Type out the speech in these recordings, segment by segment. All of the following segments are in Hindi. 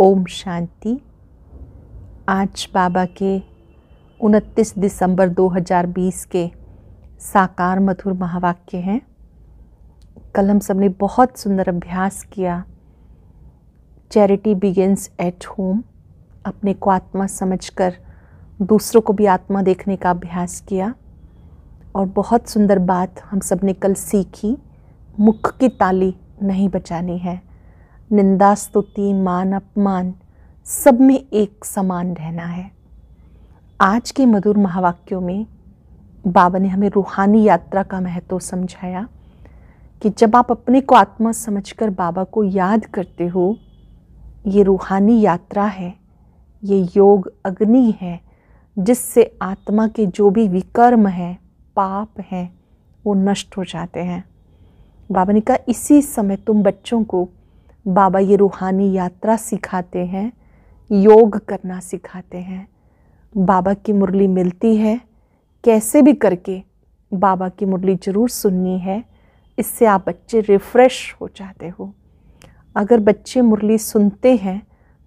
ओम शांति आज बाबा के 29 दिसंबर 2020 के साकार मधुर महावाक्य हैं कल हम सब ने बहुत सुंदर अभ्यास किया चैरिटी बिगेंस एट होम अपने को आत्मा समझकर दूसरों को भी आत्मा देखने का अभ्यास किया और बहुत सुंदर बात हम सब ने कल सीखी मुख की ताली नहीं बचानी है निंदा स्तुति मान अपमान सब में एक समान रहना है आज के मधुर महावाक्यों में बाबा ने हमें रूहानी यात्रा का महत्व समझाया कि जब आप अपने को आत्मा समझकर बाबा को याद करते हो ये रूहानी यात्रा है ये योग अग्नि है जिससे आत्मा के जो भी विकर्म हैं पाप हैं वो नष्ट हो जाते हैं बाबा ने कहा इसी समय तुम बच्चों को बाबा ये रूहानी यात्रा सिखाते हैं योग करना सिखाते हैं बाबा की मुरली मिलती है कैसे भी करके बाबा की मुरली ज़रूर सुननी है इससे आप बच्चे रिफ़्रेश हो जाते हो अगर बच्चे मुरली सुनते हैं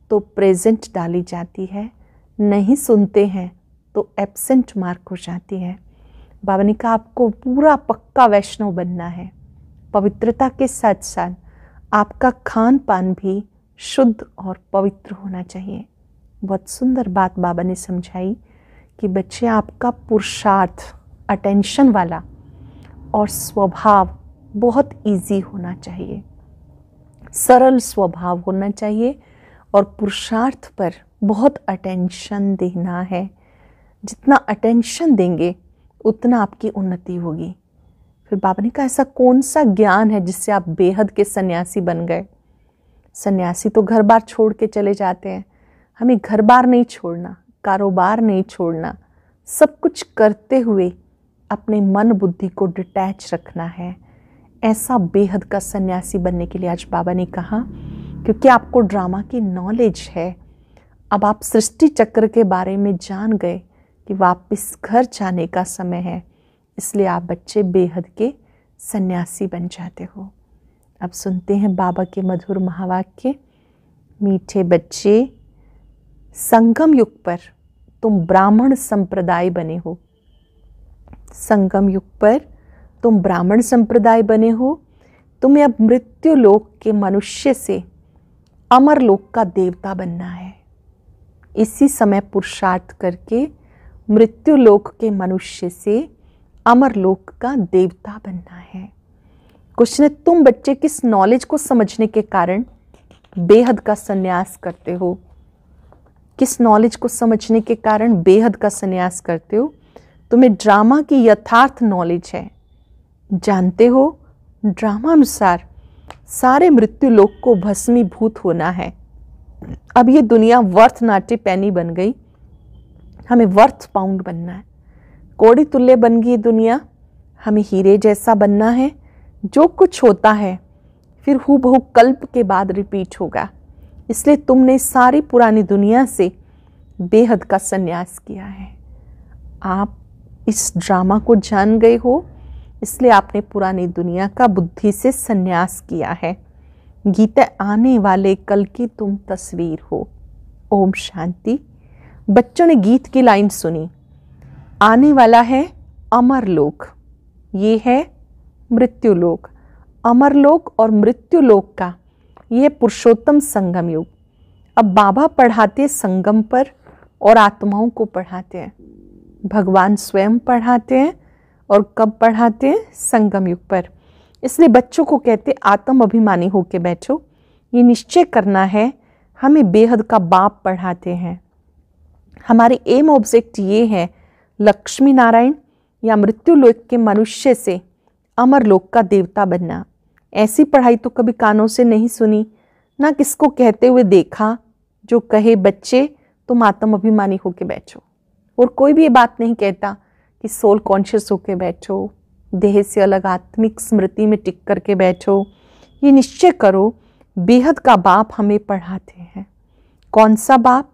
तो प्रेजेंट डाली जाती है नहीं सुनते हैं तो एबसेंट मार्क हो जाती है बाबा ने कहा आपको पूरा पक्का वैष्णव बनना है पवित्रता के साथ साथ आपका खान पान भी शुद्ध और पवित्र होना चाहिए बहुत सुंदर बात बाबा ने समझाई कि बच्चे आपका पुरुषार्थ अटेंशन वाला और स्वभाव बहुत इजी होना चाहिए सरल स्वभाव होना चाहिए और पुरुषार्थ पर बहुत अटेंशन देना है जितना अटेंशन देंगे उतना आपकी उन्नति होगी फिर बाबा ने कहा ऐसा कौन सा ज्ञान है जिससे आप बेहद के सन्यासी बन गए सन्यासी तो घर बार छोड़ के चले जाते हैं हमें घर बार नहीं छोड़ना कारोबार नहीं छोड़ना सब कुछ करते हुए अपने मन बुद्धि को डिटैच रखना है ऐसा बेहद का सन्यासी बनने के लिए आज बाबा ने कहा क्योंकि आपको ड्रामा की नॉलेज है अब आप सृष्टि चक्र के बारे में जान गए कि वापस घर जाने का समय है इसलिए आप बच्चे बेहद के सन्यासी बन जाते हो अब सुनते हैं बाबा के मधुर महावाक्य मीठे बच्चे संगम युग पर तुम ब्राह्मण संप्रदाय बने हो संगम युग पर तुम ब्राह्मण संप्रदाय बने हो तुम्हें अब मृत्यु लोक के मनुष्य से अमर लोक का देवता बनना है इसी समय पुरुषार्थ करके मृत्यु लोक के मनुष्य से अमरलोक का देवता बनना है क्वेश्चन है तुम बच्चे किस नॉलेज को समझने के कारण बेहद का संन्यास करते हो किस नॉलेज को समझने के कारण बेहद का संन्यास करते हो तुम्हें ड्रामा की यथार्थ नॉलेज है जानते हो ड्रामा अनुसार सारे मृत्यु लोक को भस्मीभूत होना है अब ये दुनिया वर्थ नाट्य पैनी बन गई हमें वर्थ पाउंड बनना है कोड़ी तुल्य बन गई दुनिया हमें हीरे जैसा बनना है जो कुछ होता है फिर हु बहु कल्प के बाद रिपीट होगा इसलिए तुमने सारी पुरानी दुनिया से बेहद का संन्यास किया है आप इस ड्रामा को जान गए हो इसलिए आपने पुरानी दुनिया का बुद्धि से संन्यास किया है गीता आने वाले कल की तुम तस्वीर हो ओम शांति बच्चों ने गीत की लाइन सुनी आने वाला है अमरलोक ये है मृत्युलोक अमरलोक और मृत्युलोक का यह पुरुषोत्तम संगम योग अब बाबा पढ़ाते संगम पर और आत्माओं को पढ़ाते हैं भगवान स्वयं पढ़ाते हैं और कब पढ़ाते हैं संगम युग पर इसलिए बच्चों को कहते आत्म अभिमानी होके बैठो ये निश्चय करना है हमें बेहद का बाप पढ़ाते हैं हमारे एम ऑब्जेक्ट ये है लक्ष्मी नारायण या मृत्यु लोक के मनुष्य से अमर लोक का देवता बनना ऐसी पढ़ाई तो कभी कानों से नहीं सुनी ना किसको कहते हुए देखा जो कहे बच्चे तुम आत्म अभिमानी होके बैठो और कोई भी ये बात नहीं कहता कि सोल कॉन्शियस होके बैठो देह से अलग आत्मिक स्मृति में टिक करके बैठो ये निश्चय करो बेहद का बाप हमें पढ़ाते हैं कौन सा बाप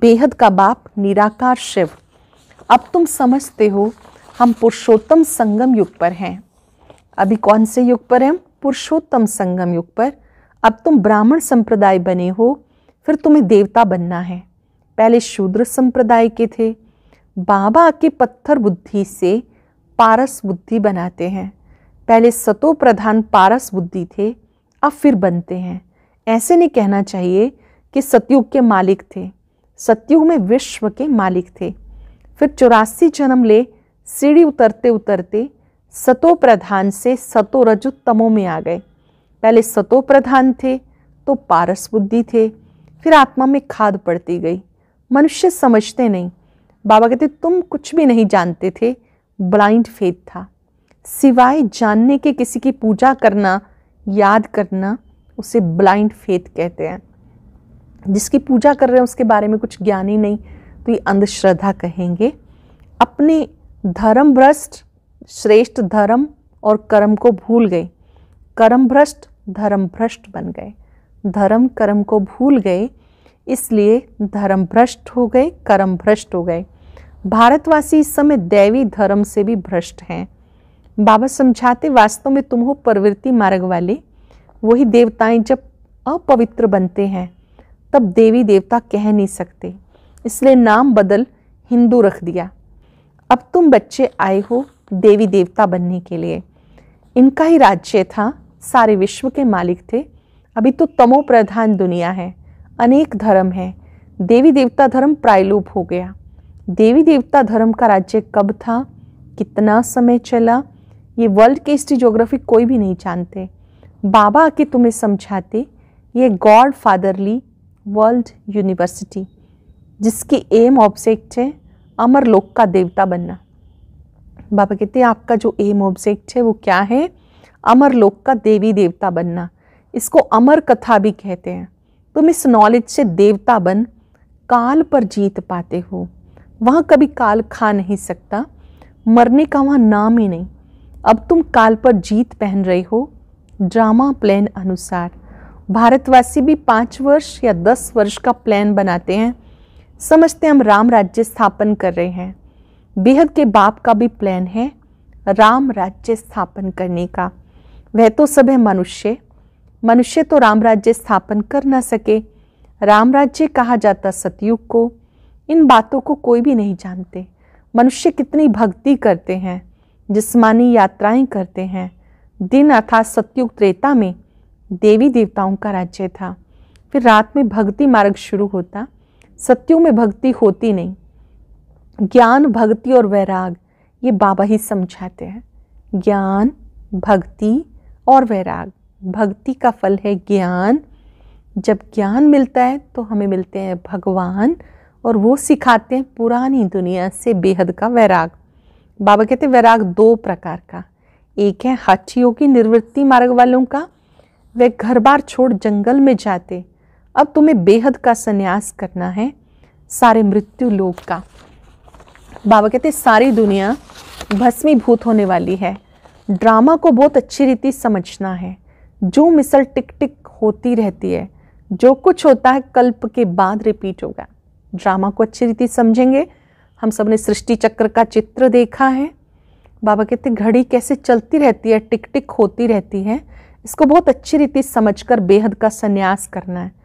बेहद का बाप निराकार शिव अब तुम समझते हो हम पुरुषोत्तम संगम युग पर हैं अभी कौन से युग पर हैं पुरुषोत्तम संगम युग पर अब तुम ब्राह्मण संप्रदाय बने हो फिर तुम्हें देवता बनना है पहले शूद्र संप्रदाय के थे बाबा के पत्थर बुद्धि से पारस बुद्धि बनाते हैं पहले सतो प्रधान पारस बुद्धि थे अब फिर बनते हैं ऐसे नहीं कहना चाहिए कि सतयुग के मालिक थे सतयुग में विश्व के मालिक थे फिर चौरासी जन्म ले सीढ़ी उतरते उतरते सतो प्रधान से सतो रजु तमो में आ गए पहले सतो प्रधान थे तो पारस बुद्धि थे फिर आत्मा में खाद पड़ती गई मनुष्य समझते नहीं बाबा कहते तुम कुछ भी नहीं जानते थे ब्लाइंड फेद था सिवाय जानने के किसी की पूजा करना याद करना उसे ब्लाइंड फेथ कहते हैं जिसकी पूजा कर रहे हैं उसके बारे में कुछ ज्ञान ही नहीं तो ये अंधश्रद्धा कहेंगे अपने धर्म भ्रष्ट श्रेष्ठ धर्म और कर्म को भूल गए कर्म भ्रष्ट धर्म भ्रष्ट बन गए धर्म कर्म को भूल गए इसलिए धर्म भ्रष्ट हो गए कर्म भ्रष्ट हो गए भारतवासी इस समय दैवी धर्म से भी भ्रष्ट हैं बाबा समझाते वास्तव में तुम हो प्रवृत्ति मार्ग वाले वही देवताएं जब अपवित्र बनते हैं तब देवी देवता कह नहीं सकते इसलिए नाम बदल हिंदू रख दिया अब तुम बच्चे आए हो देवी देवता बनने के लिए इनका ही राज्य था सारे विश्व के मालिक थे अभी तो तमो प्रधान दुनिया है अनेक धर्म है देवी देवता धर्म प्रायलोप हो गया देवी देवता धर्म का राज्य कब था कितना समय चला ये वर्ल्ड के हिस्ट्री जोग्राफी कोई भी नहीं जानते बाबा आके तुम्हें समझाते ये गॉड फादरली वर्ल्ड यूनिवर्सिटी जिसकी एम ऑब्जेक्ट है अमरलोक का देवता बनना बाबा कहते हैं आपका जो एम ऑब्जेक्ट है वो क्या है अमरलोक का देवी देवता बनना इसको अमर कथा भी कहते हैं तुम इस नॉलेज से देवता बन काल पर जीत पाते हो वहाँ कभी काल खा नहीं सकता मरने का वहाँ नाम ही नहीं अब तुम काल पर जीत पहन रहे हो ड्रामा प्लान अनुसार भारतवासी भी पाँच वर्ष या दस वर्ष का प्लान बनाते हैं समझते हम राम राज्य स्थापन कर रहे हैं बेहद के बाप का भी प्लान है राम राज्य स्थापन करने का वह तो सब है मनुष्य मनुष्य तो राम राज्य स्थापन कर ना सके राम राज्य कहा जाता सतयुग को इन बातों को कोई भी नहीं जानते मनुष्य कितनी भक्ति करते हैं जिस्मानी यात्राएं करते हैं दिन अर्थात सतयुग त्रेता में देवी देवताओं का राज्य था फिर रात में भक्ति मार्ग शुरू होता सत्यों में भक्ति होती नहीं ज्ञान भक्ति और वैराग ये बाबा ही समझाते हैं ज्ञान भक्ति और वैराग भक्ति का फल है ज्ञान जब ज्ञान मिलता है तो हमें मिलते हैं भगवान और वो सिखाते हैं पुरानी दुनिया से बेहद का वैराग बाबा कहते हैं वैराग दो प्रकार का एक है हाथियों की निर्वृत्ति मार्ग वालों का वे घर बार छोड़ जंगल में जाते अब तुम्हें बेहद का संन्यास करना है सारे मृत्यु लोग का बाबा कहते सारी दुनिया भस्मीभूत होने वाली है ड्रामा को बहुत अच्छी रीति समझना है जो मिसल टिक टिक होती रहती है जो कुछ होता है कल्प के बाद रिपीट होगा ड्रामा को अच्छी रीति समझेंगे हम सब ने सृष्टि चक्र का चित्र देखा है बाबा कहते घड़ी कैसे चलती रहती है टिक टिक होती रहती है इसको बहुत अच्छी रीति समझकर बेहद का संन्यास करना है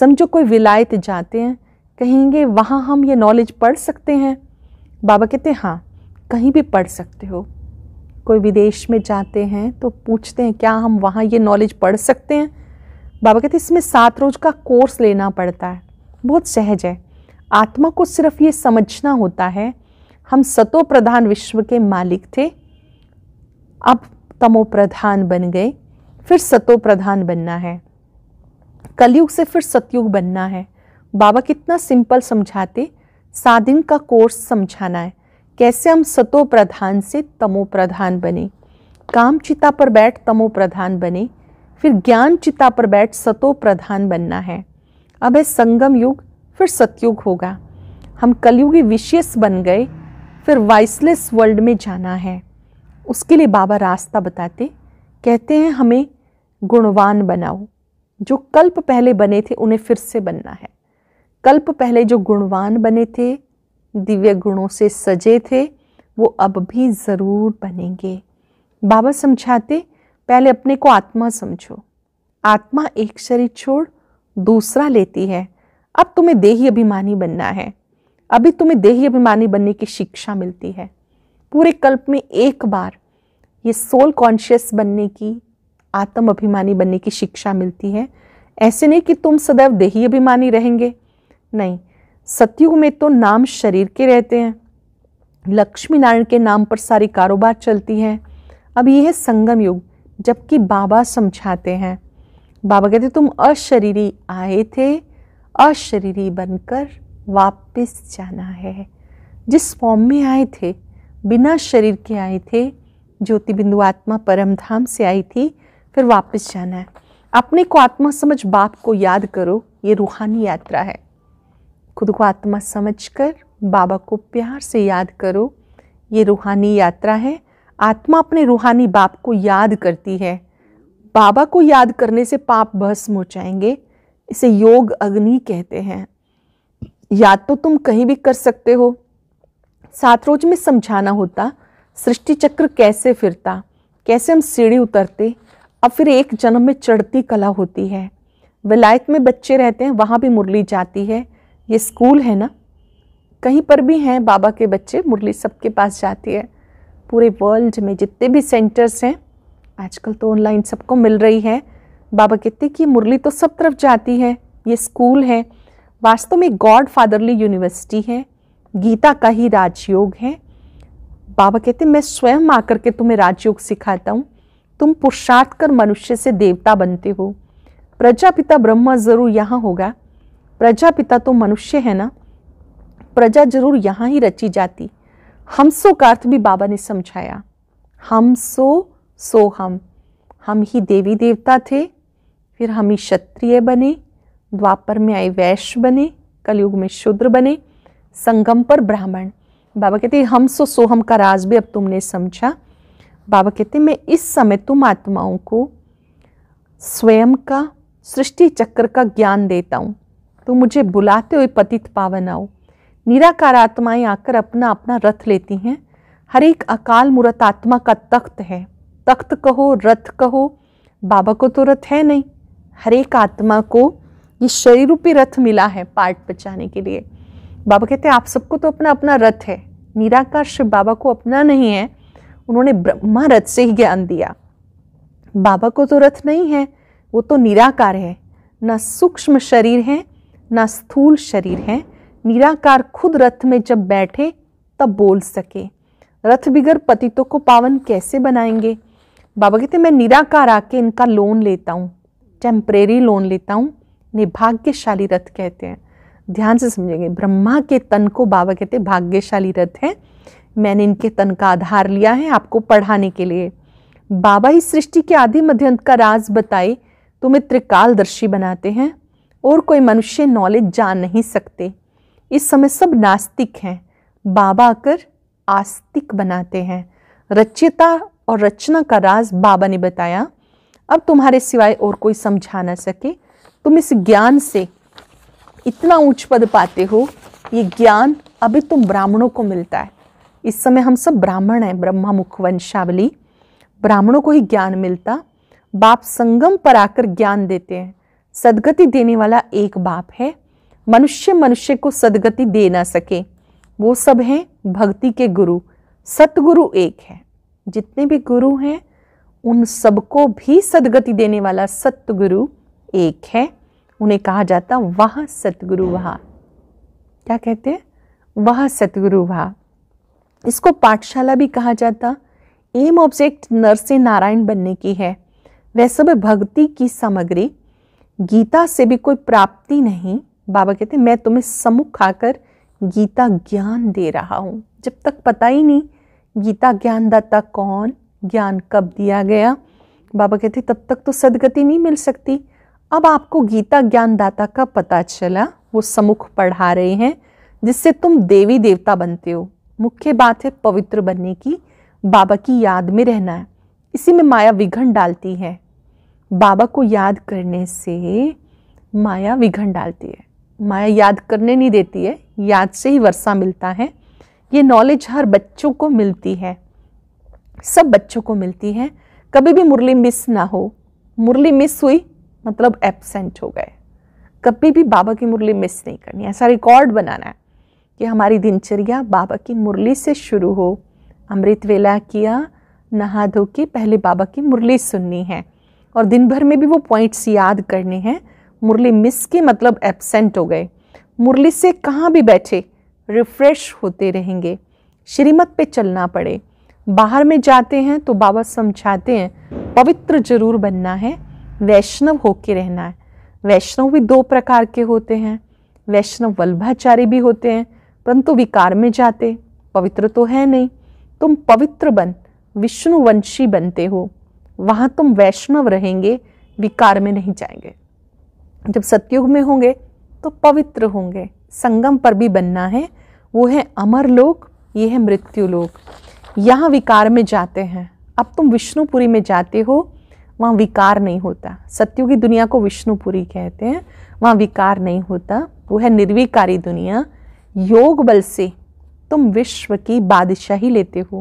समझो कोई विलायत जाते हैं कहेंगे वहाँ हम ये नॉलेज पढ़ सकते हैं बाबा कहते हैं हाँ कहीं भी पढ़ सकते हो कोई विदेश में जाते हैं तो पूछते हैं क्या हम वहाँ ये नॉलेज पढ़ सकते हैं बाबा कहते हैं इसमें सात रोज का कोर्स लेना पड़ता है बहुत सहज है आत्मा को सिर्फ ये समझना होता है हम सतो प्रधान विश्व के मालिक थे अब तमो प्रधान बन गए फिर सतो प्रधान बनना है कलयुग से फिर सतयुग बनना है बाबा कितना सिंपल समझाते साधन का कोर्स समझाना है कैसे हम सतो प्रधान से तमो प्रधान बने काम चिता पर बैठ तमो प्रधान बने फिर ज्ञान चिता पर बैठ सतो प्रधान बनना है अब है संगम युग फिर सतयुग होगा हम कलयुगी विशेष बन गए फिर वाइसलेस वर्ल्ड में जाना है उसके लिए बाबा रास्ता बताते कहते हैं हमें गुणवान बनाओ जो कल्प पहले बने थे उन्हें फिर से बनना है कल्प पहले जो गुणवान बने थे दिव्य गुणों से सजे थे वो अब भी ज़रूर बनेंगे बाबा समझाते पहले अपने को आत्मा समझो आत्मा एक शरीर छोड़ दूसरा लेती है अब तुम्हें देही अभिमानी बनना है अभी तुम्हें देही अभिमानी बनने की शिक्षा मिलती है पूरे कल्प में एक बार ये सोल कॉन्शियस बनने की आत्म अभिमानी बनने की शिक्षा मिलती है ऐसे नहीं कि तुम सदैव देही अभिमानी रहेंगे नहीं सतयुग में तो नाम शरीर के रहते हैं लक्ष्मी नारायण के नाम पर सारी कारोबार चलती है अब यह है संगम युग जबकि बाबा समझाते हैं बाबा कहते तुम अशरीरी आए थे अशरीरी बनकर वापस जाना है जिस फॉर्म में आए थे बिना शरीर के आए थे ज्योति बिंदु आत्मा परम धाम से आई थी फिर वापस जाना है अपने को आत्मा समझ बाप को याद करो ये रूहानी यात्रा है खुद को आत्मा समझ कर बाबा को प्यार से याद करो ये रूहानी यात्रा है आत्मा अपने रूहानी बाप को याद करती है बाबा को याद करने से पाप भस्म हो जाएंगे इसे योग अग्नि कहते हैं याद तो तुम कहीं भी कर सकते हो सात रोज में समझाना होता सृष्टि चक्र कैसे फिरता कैसे हम सीढ़ी उतरते अब फिर एक जन्म में चढ़ती कला होती है विलायत में बच्चे रहते हैं वहाँ भी मुरली जाती है ये स्कूल है ना कहीं पर भी हैं बाबा के बच्चे मुरली सबके पास जाती है पूरे वर्ल्ड में जितने भी सेंटर्स हैं आजकल तो ऑनलाइन सबको मिल रही है बाबा कहते कि मुरली तो सब तरफ जाती है ये स्कूल है वास्तव में गॉड फादरली यूनिवर्सिटी है गीता का ही राजयोग है बाबा कहते मैं स्वयं आकर के तुम्हें राजयोग सिखाता हूँ तुम पुरुषार्थ कर मनुष्य से देवता बनते हो प्रजापिता ब्रह्मा जरूर यहाँ होगा प्रजापिता तो मनुष्य है ना प्रजा जरूर यहाँ ही रची जाती हम सो का अर्थ भी बाबा ने समझाया हम सो सो हम हम ही देवी देवता थे फिर हम ही क्षत्रिय बने द्वापर में आए वैश्य बने कलयुग में शूद्र बने संगम पर ब्राह्मण बाबा कहते हम सो सोहम का राज भी अब तुमने समझा बाबा कहते मैं इस समय तुम आत्माओं को स्वयं का सृष्टि चक्र का ज्ञान देता हूँ तुम मुझे बुलाते हुए पतित पावन आओ निराकार आत्माएं आकर अपना अपना रथ लेती हैं हर एक अकाल मूर्त आत्मा का तख्त है तख्त कहो रथ कहो बाबा को तो रथ है नहीं हर एक आत्मा को ये शरीर रूपी रथ मिला है पार्ट बचाने के लिए बाबा कहते हैं आप सबको तो अपना अपना रथ है निराकार शिव बाबा को अपना नहीं है उन्होंने ब्रह्मा रथ से ही ज्ञान दिया बाबा को तो रथ नहीं है वो तो निराकार है ना सूक्ष्म शरीर है ना स्थूल शरीर है निराकार खुद रथ में जब बैठे तब बोल सके रथ बिगर पतितों को पावन कैसे बनाएंगे बाबा कहते मैं निराकार आके इनका लोन लेता हूँ टेम्परेरी लोन लेता हूँ इन्हें भाग्यशाली रथ कहते हैं ध्यान से समझेंगे ब्रह्मा के तन को बाबा कहते भाग्यशाली रथ हैं मैंने इनके तन का आधार लिया है आपको पढ़ाने के लिए बाबा ही सृष्टि के आदि मध्य अंत का राज बताए तुम्हें त्रिकालदर्शी बनाते हैं और कोई मनुष्य नॉलेज जान नहीं सकते इस समय सब नास्तिक हैं बाबा आकर आस्तिक बनाते हैं रचयिता और रचना का राज बाबा ने बताया अब तुम्हारे सिवाय और कोई समझा ना सके तुम इस ज्ञान से इतना ऊंच पद पाते हो ये ज्ञान अभी तुम ब्राह्मणों को मिलता है इस समय हम सब ब्राह्मण हैं ब्रह्मा मुख वंशावली ब्राह्मणों को ही ज्ञान मिलता बाप संगम पर आकर ज्ञान देते हैं सदगति देने वाला एक बाप है मनुष्य मनुष्य को सदगति दे ना सके वो सब हैं भक्ति के गुरु सतगुरु एक है जितने भी गुरु हैं उन सबको भी सदगति देने वाला सतगुरु एक है उन्हें कहा जाता वह सतगुरु वहा क्या कहते हैं वह सतगुरु वहा इसको पाठशाला भी कहा जाता एम ऑब्जेक्ट नरसे नारायण बनने की है वह सब भक्ति की सामग्री गीता से भी कोई प्राप्ति नहीं बाबा कहते मैं तुम्हें सम्मुख आकर गीता ज्ञान दे रहा हूँ जब तक पता ही नहीं गीता ज्ञानदाता कौन ज्ञान कब दिया गया बाबा कहते तब तक तो सदगति नहीं मिल सकती अब आपको गीता ज्ञानदाता का पता चला वो समुख पढ़ा रहे हैं जिससे तुम देवी देवता बनते हो मुख्य बात है पवित्र बनने की बाबा की याद में रहना है इसी में माया विघन डालती है बाबा को याद करने से माया विघन डालती है माया याद करने नहीं देती है याद से ही वर्षा मिलता है ये नॉलेज हर बच्चों को मिलती है सब बच्चों को मिलती है कभी भी मुरली मिस ना हो मुरली मिस हुई मतलब एबसेंट हो गए कभी भी बाबा की मुरली मिस नहीं करनी ऐसा रिकॉर्ड बनाना है कि हमारी दिनचर्या बाबा की मुरली से शुरू हो अमृत वेला किया नहा धो के पहले बाबा की मुरली सुननी है और दिन भर में भी वो पॉइंट्स याद करने हैं मुरली मिस के मतलब एबसेंट हो गए मुरली से कहाँ भी बैठे रिफ्रेश होते रहेंगे श्रीमत पे चलना पड़े बाहर में जाते हैं तो बाबा समझाते हैं पवित्र जरूर बनना है वैष्णव होके रहना है वैष्णव भी दो प्रकार के होते हैं वैष्णव वल्भाचारी भी होते हैं परंतु विकार में जाते पवित्र तो है नहीं तुम पवित्र बन विष्णुवंशी बनते हो वहाँ तुम वैष्णव रहेंगे विकार में नहीं जाएंगे जब सत्युग में होंगे तो पवित्र होंगे संगम पर भी बनना है वो है अमर लोक ये है मृत्यु लोक यहाँ विकार में जाते हैं अब तुम विष्णुपुरी में जाते हो वहाँ विकार नहीं होता सत्यु की दुनिया को विष्णुपुरी कहते हैं वहाँ विकार नहीं होता वो है निर्विकारी दुनिया योग बल से तुम विश्व की बादशाही लेते हो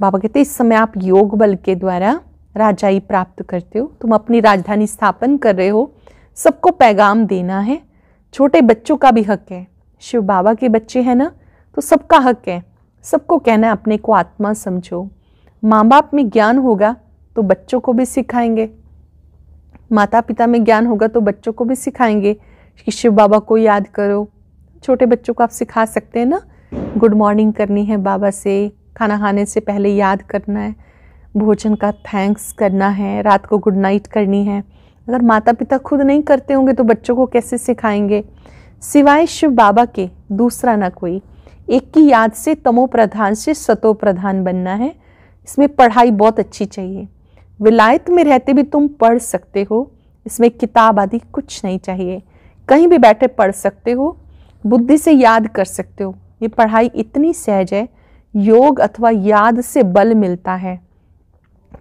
बाबा कहते इस समय आप योग बल के द्वारा राजाई प्राप्त करते हो तुम अपनी राजधानी स्थापन कर रहे हो सबको पैगाम देना है छोटे बच्चों का भी हक है शिव बाबा के बच्चे हैं ना तो सबका हक है सबको कहना है अपने को आत्मा समझो माँ बाप में ज्ञान होगा तो बच्चों को भी सिखाएंगे माता पिता में ज्ञान होगा तो बच्चों को भी सिखाएंगे कि शिव बाबा को याद करो छोटे बच्चों को आप सिखा सकते हैं ना गुड मॉर्निंग करनी है बाबा से खाना खाने से पहले याद करना है भोजन का थैंक्स करना है रात को गुड नाइट करनी है अगर माता पिता खुद नहीं करते होंगे तो बच्चों को कैसे सिखाएंगे सिवाय शिव बाबा के दूसरा ना कोई एक की याद से तमो प्रधान से सतो प्रधान बनना है इसमें पढ़ाई बहुत अच्छी चाहिए विलायत में रहते भी तुम पढ़ सकते हो इसमें किताब आदि कुछ नहीं चाहिए कहीं भी बैठे पढ़ सकते हो बुद्धि से याद कर सकते हो ये पढ़ाई इतनी सहज है योग अथवा याद से बल मिलता है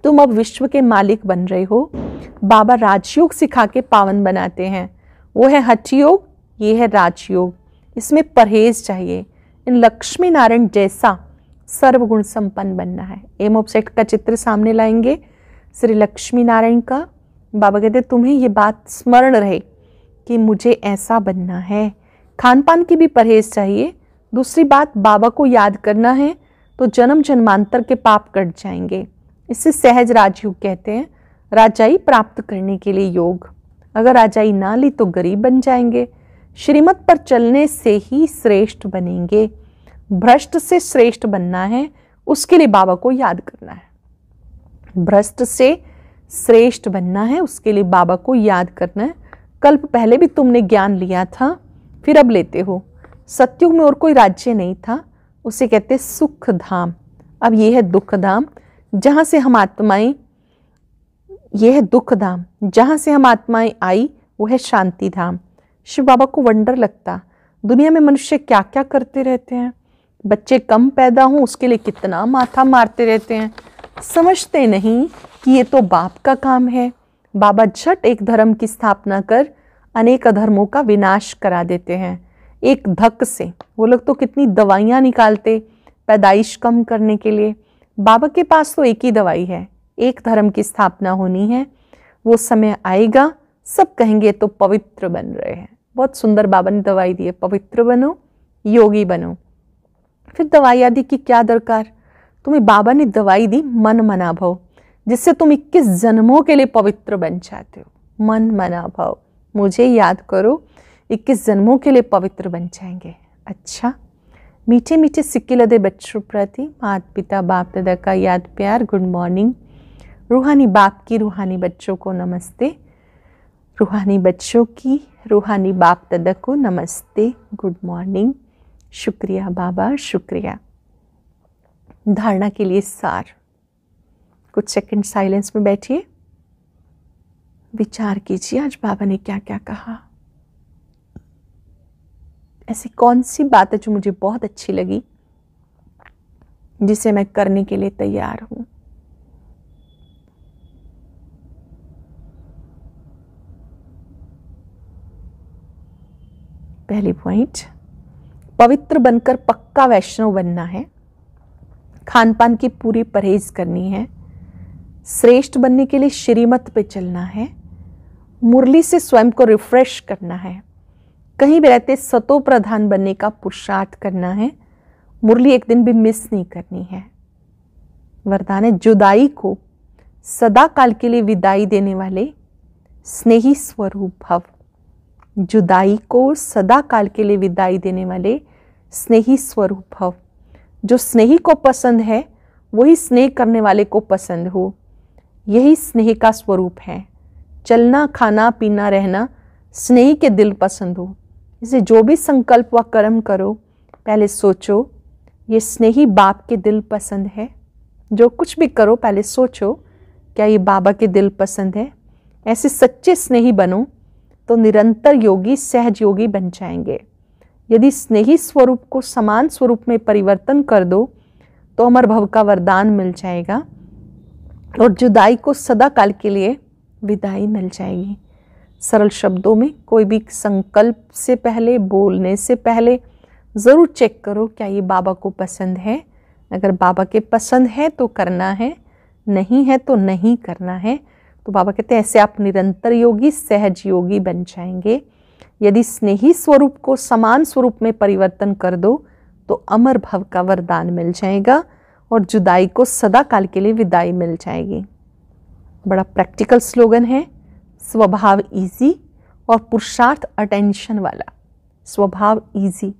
तुम अब विश्व के मालिक बन रहे हो बाबा राजयोग सिखा के पावन बनाते हैं वो है हठ योग ये है राजयोग इसमें परहेज चाहिए इन लक्ष्मी नारायण जैसा सर्वगुण संपन्न बनना है एम ऑब्जेक्ट का चित्र सामने लाएंगे श्री लक्ष्मी नारायण का बाबा कहते तुम्हें ये बात स्मरण रहे कि मुझे ऐसा बनना है खान पान की भी परहेज चाहिए दूसरी बात बाबा को याद करना है तो जन्म जन्मांतर के पाप कट जाएंगे इससे सहज राजयोग कहते हैं राजाई प्राप्त करने के लिए योग अगर राजाई ना ली तो गरीब बन जाएंगे श्रीमत पर चलने से ही श्रेष्ठ बनेंगे भ्रष्ट से श्रेष्ठ बनना है उसके लिए बाबा को याद करना है भ्रष्ट से श्रेष्ठ बनना है उसके लिए बाबा को याद करना है कल्प पहले भी तुमने ज्ञान लिया था फिर अब लेते हो सत्युग में और कोई राज्य नहीं था उसे कहते सुख धाम अब ये है दुख धाम जहाँ से हम आत्माएं यह है दुख धाम जहाँ से हम आत्माएं आई वो है शांति धाम शिव बाबा को वंडर लगता दुनिया में मनुष्य क्या क्या करते रहते हैं बच्चे कम पैदा हों उसके लिए कितना माथा मारते रहते हैं समझते नहीं कि ये तो बाप का काम है बाबा झट एक धर्म की स्थापना कर अनेक अधर्मों का विनाश करा देते हैं एक धक से वो लोग तो कितनी दवाइयाँ निकालते पैदाइश कम करने के लिए बाबा के पास तो एक ही दवाई है एक धर्म की स्थापना होनी है वो समय आएगा सब कहेंगे तो पवित्र बन रहे हैं बहुत सुंदर बाबा ने दवाई दी है पवित्र बनो योगी बनो फिर दवाई आदि की क्या दरकार तुम्हें बाबा ने दवाई दी मन मना भाव जिससे तुम इक्कीस जन्मों के लिए पवित्र बन जाते हो मन मना भाव मुझे याद करो इक्कीस जन्मों के लिए पवित्र बन जाएंगे अच्छा मीठे मीठे सिक्के लदे बच्चों प्रति मात पिता बाप दादा का याद प्यार गुड मॉर्निंग रूहानी बाप की रूहानी बच्चों को नमस्ते रूहानी बच्चों की रूहानी बाप दादा को नमस्ते गुड मॉर्निंग शुक्रिया बाबा शुक्रिया धारणा के लिए सार कुछ सेकंड साइलेंस में बैठिए विचार कीजिए आज बाबा ने क्या क्या कहा ऐसी कौन सी बात है जो मुझे बहुत अच्छी लगी जिसे मैं करने के लिए तैयार हूं पहली पॉइंट पवित्र बनकर पक्का वैष्णव बनना है खान पान की पूरी परहेज करनी है श्रेष्ठ बनने के लिए श्रीमत पे चलना है मुरली से स्वयं को रिफ्रेश करना है कहीं भी रहते सतो प्रधान बनने का पुरुषार्थ करना है मुरली एक दिन भी मिस नहीं करनी है वरदान है जुदाई को सदा काल के लिए विदाई देने वाले स्नेही स्वरूप भव जुदाई को सदा काल के लिए विदाई देने वाले स्नेही स्वरूप भव जो स्नेही को पसंद है वही स्नेह करने वाले को पसंद हो यही स्नेह का स्वरूप है चलना खाना पीना रहना स्नेही के दिल पसंद हो इसे जो भी संकल्प व कर्म करो पहले सोचो ये स्नेही बाप के दिल पसंद है जो कुछ भी करो पहले सोचो क्या ये बाबा के दिल पसंद है ऐसे सच्चे स्नेही बनो तो निरंतर योगी सहज योगी बन जाएंगे यदि स्नेही स्वरूप को समान स्वरूप में परिवर्तन कर दो तो अमर भव का वरदान मिल जाएगा और जुदाई को सदा काल के लिए विदाई मिल जाएगी सरल शब्दों में कोई भी संकल्प से पहले बोलने से पहले ज़रूर चेक करो क्या ये बाबा को पसंद है अगर बाबा के पसंद है तो करना है नहीं है तो नहीं करना है तो बाबा कहते हैं ऐसे आप निरंतर योगी सहज योगी बन जाएंगे यदि स्नेही स्वरूप को समान स्वरूप में परिवर्तन कर दो तो अमर भव का वरदान मिल जाएगा और जुदाई को सदा काल के लिए विदाई मिल जाएगी बड़ा प्रैक्टिकल स्लोगन है स्वभाव इजी और पुरुषार्थ अटेंशन वाला स्वभाव इजी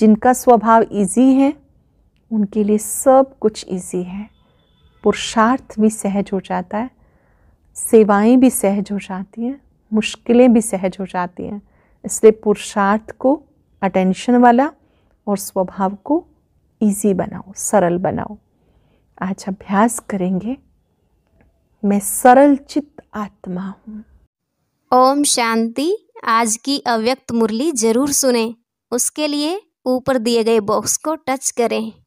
जिनका स्वभाव इजी है उनके लिए सब कुछ इजी है पुरुषार्थ भी सहज हो जाता है सेवाएं भी सहज हो जाती हैं मुश्किलें भी सहज हो जाती हैं इसलिए पुरुषार्थ को अटेंशन वाला और स्वभाव को इजी बनाओ सरल बनाओ आज अभ्यास करेंगे मैं सरल चित्त आत्मा हूँ ओम शांति आज की अव्यक्त मुरली जरूर सुने उसके लिए ऊपर दिए गए बॉक्स को टच करें